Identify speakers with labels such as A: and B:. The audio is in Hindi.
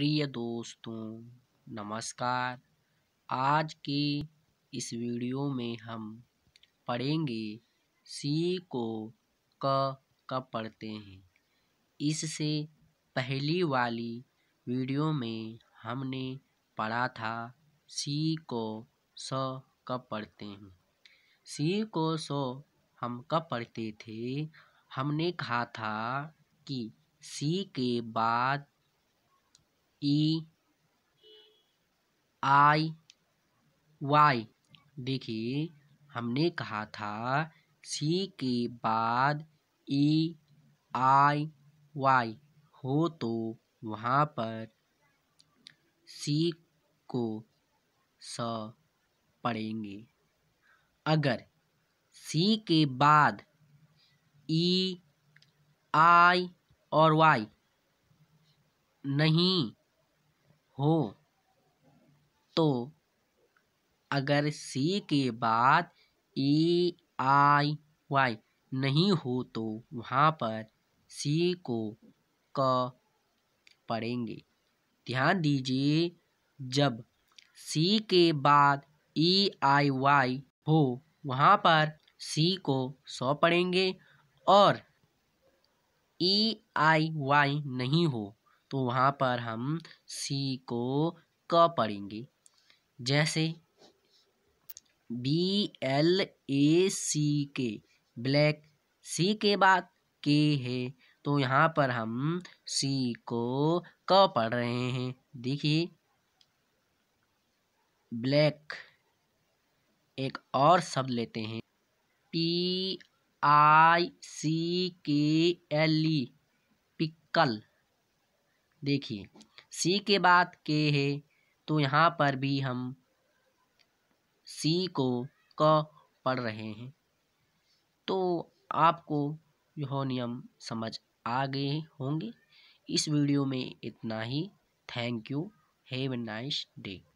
A: प्रिय दोस्तों नमस्कार आज के इस वीडियो में हम पढ़ेंगे सी को क कब पढ़ते हैं इससे पहली वाली वीडियो में हमने पढ़ा था सी को स कब पढ़ते हैं सी को स हम कब पढ़ते थे हमने कहा था कि सी के बाद ई आई वाई देखिए हमने कहा था सी के बाद ई आई वाई हो तो वहाँ पर सी को स पढ़ेंगे अगर सी के बाद ई e आई और वाई नहीं हो तो अगर सी के बाद ए आई वाई नहीं हो तो वहाँ पर सी को क पढ़ेंगे ध्यान दीजिए जब सी के बाद ई आई वाई हो वहाँ पर सी को सौ पढ़ेंगे और ई आई वाई नहीं हो तो वहाँ पर हम सी को क पढ़ेंगे जैसे बी एल ए सी के ब्लैक सी के बाद के है तो यहाँ पर हम सी को क पढ़ रहे हैं देखिए ब्लैक एक और शब्द लेते हैं पी आई सी के एल ई पिकल देखिए सी के बाद के है तो यहाँ पर भी हम सी को क पढ़ रहे हैं तो आपको यह नियम समझ आ गए होंगे इस वीडियो में इतना ही thank you have a nice day